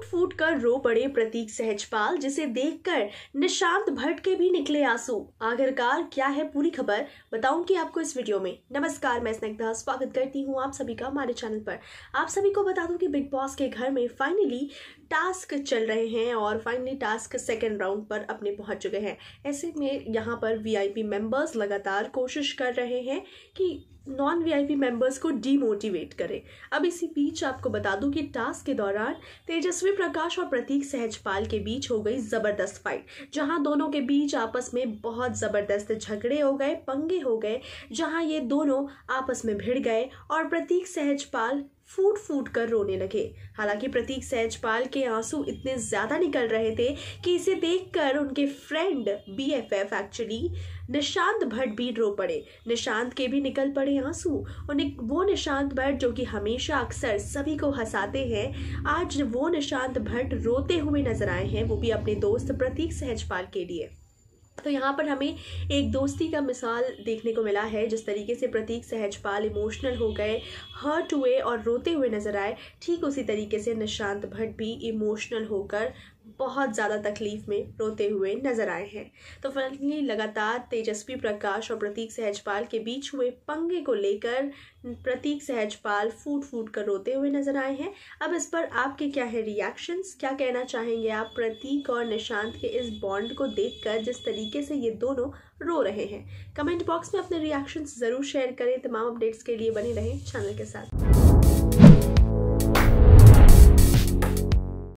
टूट फूट कर रो पड़े प्रतीक सहजपाल जिसे देखकर निशांत भट्ट के भी निकले आंसू आखिरकार क्या है पूरी खबर बताऊंगी आपको इस वीडियो में नमस्कार मैं स्नेग्धा स्वागत करती हूं आप सभी का हमारे चैनल पर आप सभी को बता दूं कि बिग बॉस के घर में फाइनली टास्क चल रहे हैं और फाइनली टास्क सेकेंड राउंड पर अपने पहुंच चुके हैं ऐसे में यहाँ पर वीआईपी मेंबर्स लगातार कोशिश कर रहे हैं कि नॉन वीआईपी मेंबर्स को डीमोटिवेट करें अब इसी बीच आपको बता दूं कि टास्क के दौरान तेजस्वी प्रकाश और प्रतीक सहजपाल के बीच हो गई ज़बरदस्त फाइट जहां दोनों के बीच आपस में बहुत ज़बरदस्त झगड़े हो गए पंगे हो गए जहां ये दोनों आपस में भिड़ गए और प्रतीक सहजपाल फूट फूट कर रोने लगे हालांकि प्रतीक सहजपाल के आंसू इतने ज़्यादा निकल रहे थे कि इसे देखकर उनके friend B F F actually Nishant Bhatt भी रो पड़े निशांत के भी निकल पड़े आंसू और वो निशांत भट्ट जो कि हमेशा अक्सर सभी को हंसाते हैं आज वो निशांत भट्ट रोते हुए नजर आए हैं वो भी अपने दोस्त प्रतीक सहजपाल के लिए तो यहाँ पर हमें एक दोस्ती का मिसाल देखने को मिला है जिस तरीके से प्रतीक सहजपाल इमोशनल हो गए हर्ट हुए और रोते हुए नजर आए ठीक उसी तरीके से निशांत भट्ट भी इमोशनल होकर बहुत ज़्यादा तकलीफ में रोते हुए नजर आए हैं तो फाइनली लगातार तेजस्वी प्रकाश और प्रतीक सहजपाल के बीच हुए पंगे को लेकर प्रतीक सहजपाल फूट फूट कर रोते हुए नजर आए हैं अब इस पर आपके क्या है रिएक्शंस क्या कहना चाहेंगे आप प्रतीक और निशांत के इस बॉन्ड को देखकर जिस तरीके से ये दोनों रो रहे हैं कमेंट बॉक्स में अपने रिएक्शंस ज़रूर शेयर करें तमाम अपडेट्स के लिए बने रहें चैनल के साथ